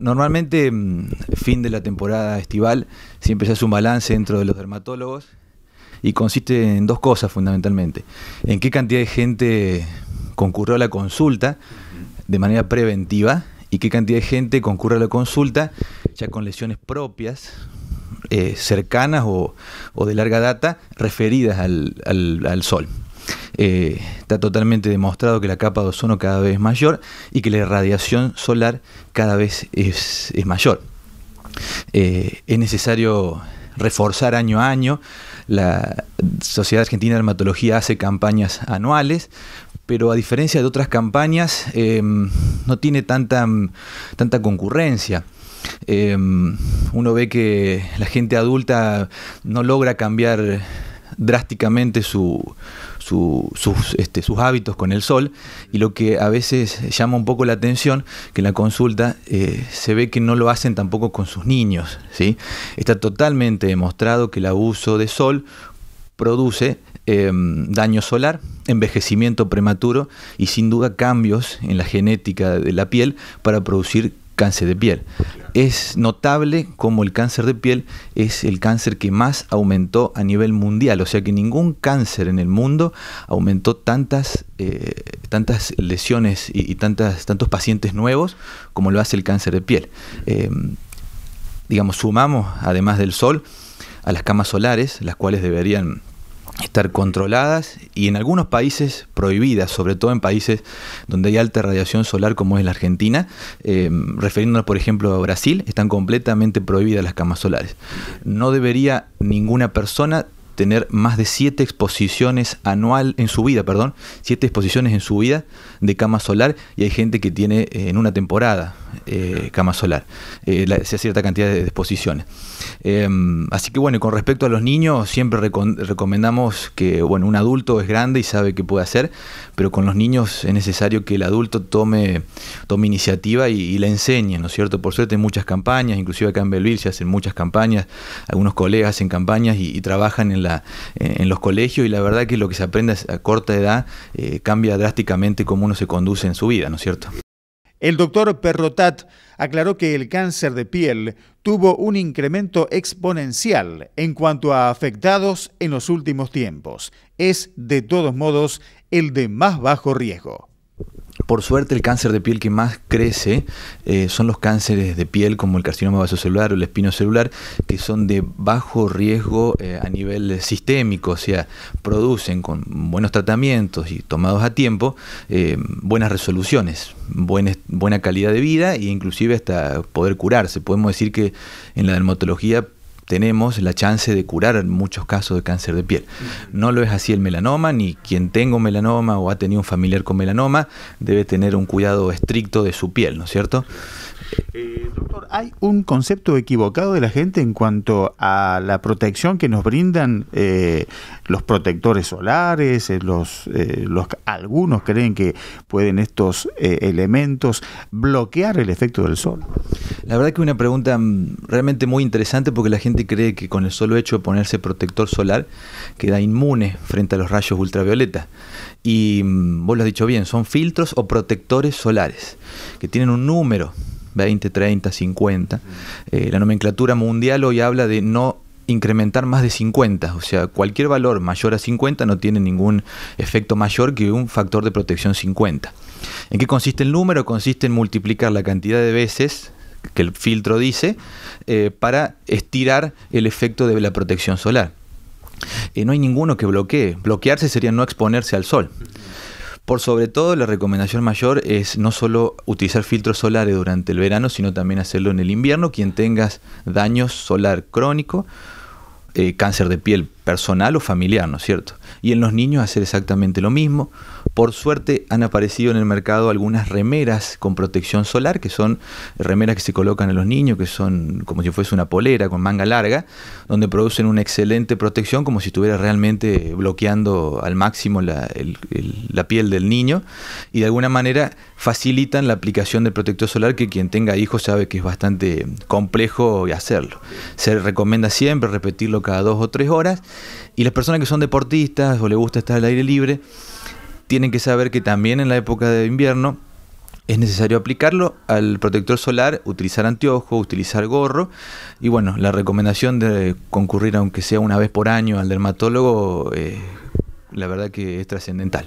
Normalmente, mm, fin de la temporada estival, siempre se hace un balance dentro de los dermatólogos y consiste en dos cosas fundamentalmente. En qué cantidad de gente concurrió a la consulta de manera preventiva y qué cantidad de gente concurre a la consulta ya con lesiones propias, eh, cercanas o, de larga data, referidas al sol. Eh, está totalmente demostrado que la capa de ozono cada vez es mayor y que la irradiación solar cada vez es, mayor. Eh, es necesario reforzar año a año. La Sociedad Argentina de Dermatología hace campañas anuales, pero a diferencia de otras campañas em, no tiene tanta, tanta concurrencia. Em, uno ve que la gente adulta no logra cambiar drásticamente sus, este, sus, hábitos con el sol y lo que a veces llama un poco la atención, que en la consulta eh, se ve que no lo hacen tampoco con sus niños. ¿sí? Está totalmente demostrado que el abuso de sol produce em, daño solar, envejecimiento prematuro y sin duda cambios en la genética de la piel para producir cáncer de piel. Es notable como el cáncer de piel es el cáncer que más aumentó a nivel mundial, o sea que ningún cáncer en el mundo aumentó tantas, eh, tantas lesiones y, tantas, tantos pacientes nuevos como lo hace el cáncer de piel. Em, digamos, sumamos, además del sol, a las camas solares, las cuales deberían estar controladas y en algunos países prohibidas, sobre todo en países donde hay alta radiación solar como es la Argentina, eh, refiriéndonos por ejemplo a Brasil, están completamente prohibidas las camas solares. No debería ninguna persona tener más de siete exposiciones anual en su vida, perdón, siete exposiciones en su vida de cama solar y hay gente que tiene eh, en una temporada eh, cama solar, eh, cierta cantidad de, exposiciones. Em, así que bueno, y con respecto a los niños, siempre recomendamos que, bueno, un adulto es grande y sabe qué puede hacer, pero con los niños es necesario que el adulto tome, tome iniciativa y, la le enseñe, ¿no es cierto? Por suerte hay muchas campañas, inclusive acá en Belville se hacen muchas campañas, algunos colegas hacen campañas y, y trabajan en la eh, en los colegios y la verdad que lo que se aprende a corta edad eh, cambia drásticamente cómo uno se conduce en su vida, ¿no es cierto? El doctor Perrotat aclaró que el cáncer de piel tuvo un incremento exponencial en cuanto a afectados en los últimos tiempos. Es, de todos modos, el de más bajo riesgo. Por suerte, el cáncer de piel que más crece eh, son los cánceres de piel como el carcinoma vasocelular o el espinocelular, que son de bajo riesgo eh, a nivel sistémico, o sea, producen con buenos tratamientos y tomados a tiempo eh, buenas resoluciones, buena, buena calidad de vida e inclusive hasta poder curarse. Podemos decir que en la dermatología tenemos la chance de curar muchos casos de cáncer de piel. No lo es así el melanoma, ni quien tenga melanoma o ha tenido un familiar con melanoma debe tener un cuidado estricto de su piel, ¿no es cierto? Eh, doctor, hay un concepto equivocado de la gente en cuanto a la protección que nos brindan eh, los protectores solares, eh, los, algunos creen que pueden estos elementos bloquear el efecto del sol. La verdad que una pregunta mm, realmente muy interesante porque la gente cree que con el solo hecho de ponerse protector solar queda inmune frente a los rayos ultravioleta. Y mm, vos lo has dicho bien, son filtros o protectores solares que tienen un número, 20, 30, 50. la nomenclatura mundial hoy habla de no incrementar más de 50, o sea, cualquier valor mayor a 50 no tiene ningún efecto mayor que un factor de protección 50. ¿En qué consiste el número? Consiste en multiplicar la cantidad de veces que el filtro dice, eh, para estirar el efecto de la protección solar. Eh, no hay ninguno que bloquee. Bloquearse sería no exponerse al sol. Por sobre todo, la recomendación mayor es no solo utilizar filtros solares durante el verano, sino también hacerlo en el invierno. Quien tengas daño solar crónico, eh, cáncer de piel personal o familiar, ¿no es cierto? Y en los niños hacer exactamente lo mismo. Por suerte han aparecido en el mercado algunas remeras con protección solar, que son remeras que se colocan en los niños, que son como si fuese una polera con manga larga, donde producen una excelente protección, como si estuviera realmente bloqueando al máximo la, la piel del niño, y de alguna manera facilitan la aplicación del protector solar, que quien tenga hijos sabe que es bastante complejo hacerlo. Se recomienda siempre repetirlo cada dos o tres horas y las personas que son deportistas o les gusta estar al aire libre, tienen que saber que también en la época de invierno es necesario aplicarlo al protector solar, utilizar anteojo, utilizar gorro. Y bueno, la recomendación de concurrir, aunque sea una vez por año, al dermatólogo, eh, la verdad que es trascendental.